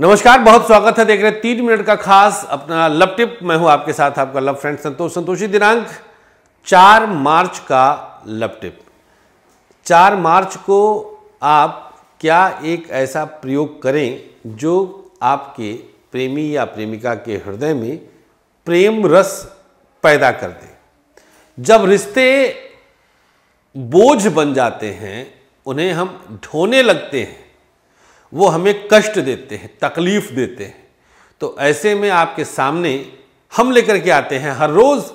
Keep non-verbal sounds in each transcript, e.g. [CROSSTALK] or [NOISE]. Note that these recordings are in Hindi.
नमस्कार बहुत स्वागत है देख रहे हैं तीन मिनट का खास अपना लव टिप मैं हूं आपके साथ आपका लव फ्रेंड संतोष संतोषी दिनांक चार मार्च का लव टिप चार मार्च को आप क्या एक ऐसा प्रयोग करें जो आपके प्रेमी या प्रेमिका के हृदय में प्रेम रस पैदा कर दे जब रिश्ते बोझ बन जाते हैं उन्हें हम ढोने लगते हैं वो हमें कष्ट देते हैं तकलीफ़ देते हैं तो ऐसे में आपके सामने हम लेकर के आते हैं हर रोज़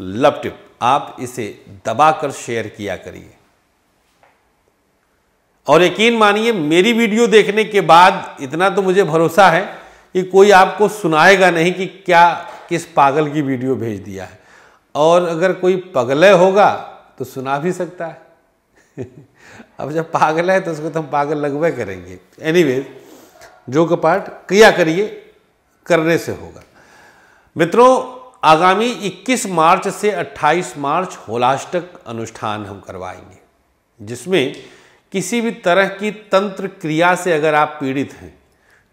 लव टिप आप इसे दबाकर शेयर किया करिए और यकीन मानिए मेरी वीडियो देखने के बाद इतना तो मुझे भरोसा है कि कोई आपको सुनाएगा नहीं कि क्या किस पागल की वीडियो भेज दिया है और अगर कोई पगले होगा तो सुना भी सकता है [LAUGHS] अब जब पागल है तो उसको तो हम पागल लगवे करेंगे एनीवेज जो का पाठ क्रिया करिए करने से होगा मित्रों आगामी 21 मार्च से 28 मार्च होलाष्टक अनुष्ठान हम करवाएंगे जिसमें किसी भी तरह की तंत्र क्रिया से अगर आप पीड़ित हैं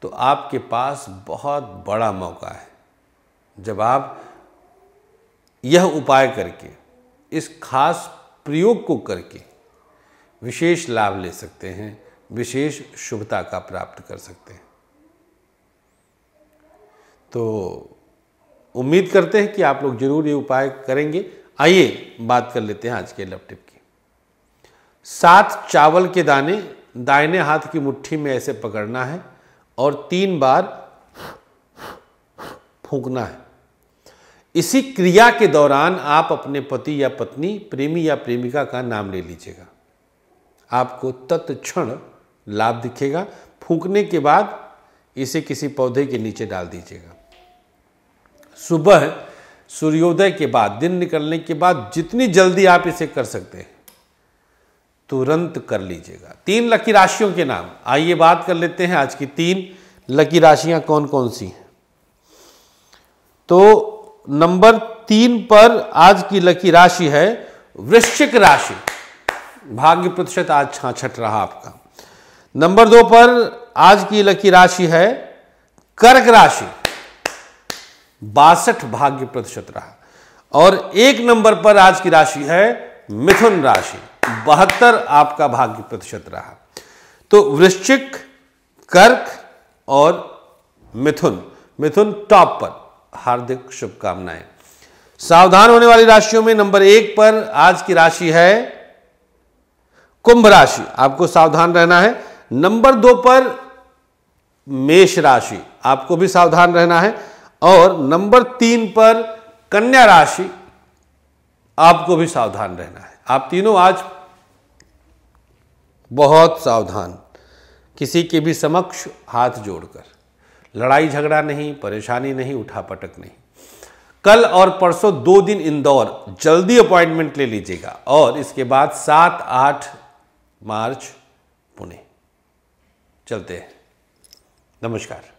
तो आपके पास बहुत बड़ा मौका है जब आप यह उपाय करके इस खास प्रयोग को करके विशेष लाभ ले सकते हैं विशेष शुभता का प्राप्त कर सकते हैं तो उम्मीद करते हैं कि आप लोग जरूर ये उपाय करेंगे आइए बात कर लेते हैं आज के लव टिप की सात चावल के दाने दाहिने हाथ की मुट्ठी में ऐसे पकड़ना है और तीन बार फूंकना है इसी क्रिया के दौरान आप अपने पति या पत्नी प्रेमी या प्रेमिका का नाम ले लीजिएगा आपको तत्क्षण लाभ दिखेगा फूकने के बाद इसे किसी पौधे के नीचे डाल दीजिएगा सुबह सूर्योदय के बाद दिन निकलने के बाद जितनी जल्दी आप इसे कर सकते हैं तुरंत कर लीजिएगा तीन लकी राशियों के नाम आइए बात कर लेते हैं आज की तीन लकी राशियां कौन कौन सी हैं तो नंबर तीन पर आज की लकी राशि है वृश्चिक राशि भाग्य प्रतिशत आज छाछठ रहा आपका नंबर दो पर आज की लकी राशि है कर्क राशि बासठ भाग्य प्रतिशत रहा और एक नंबर पर आज की राशि है मिथुन राशि बहत्तर आपका भाग्य प्रतिशत रहा तो वृश्चिक कर्क और मिथुन मिथुन टॉप पर हार्दिक शुभकामनाएं सावधान होने वाली राशियों में नंबर एक पर आज की राशि है कुंभ राशि आपको सावधान रहना है नंबर दो पर मेष राशि आपको भी सावधान रहना है और नंबर तीन पर कन्या राशि आपको भी सावधान रहना है आप तीनों आज बहुत सावधान किसी के भी समक्ष हाथ जोड़कर लड़ाई झगड़ा नहीं परेशानी नहीं उठा पटक नहीं कल और परसों दो दिन इंदौर जल्दी अपॉइंटमेंट ले लीजिएगा और इसके बाद सात आठ मार्च पुणे चलते हैं नमस्कार